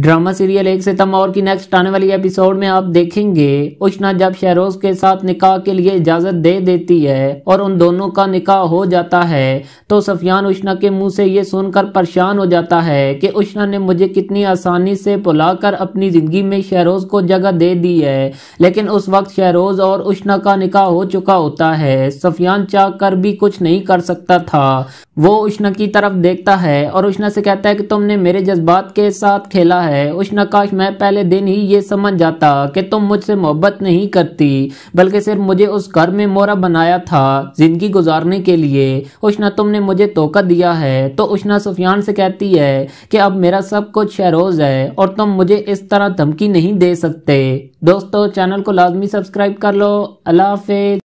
drama serial एक सितम और की नेक्स्ट आने वाली एपिसोड में आप देखेंगे उष्णा जब शहरोज के साथ निकाह के लिए इजाजत दे देती है और उन दोनों का निकाह हो जाता है तो सफियान उष्णा के मुंह से ये सुनकर परेशान हो जाता है कि उष्णा ने मुझे कितनी आसानी से बुलाकर अपनी जिंदगी में शहरोज को जगह दे दी है लेकिन उस वक्त शहरोज और उष्णा का निकाह हो चुका होता है सफियान चाह कर भी कुछ नहीं कर सकता था वो उष्णा की तरफ देखता है और उष्णा से कहता है कि तुमने मेरे जज्बात के साथ खेला है उस नकाश में पहले दिन ही ये समझ जाता कि तुम मुझसे मोहब्बत नहीं करती बल्कि सिर्फ मुझे उस घर में मोरा बनाया था जिंदगी गुजारने के लिए उष्णा तुमने मुझे तोहफा दिया है तो उष्णा सुफियान से कहती है कि अब मेरा सब कुछ शहरोज है और तुम मुझे इस तरह धमकी नहीं दे सकते दोस्तों चैनल को लाजमी सब्सक्राइब कर लो अल्लाह हाफिज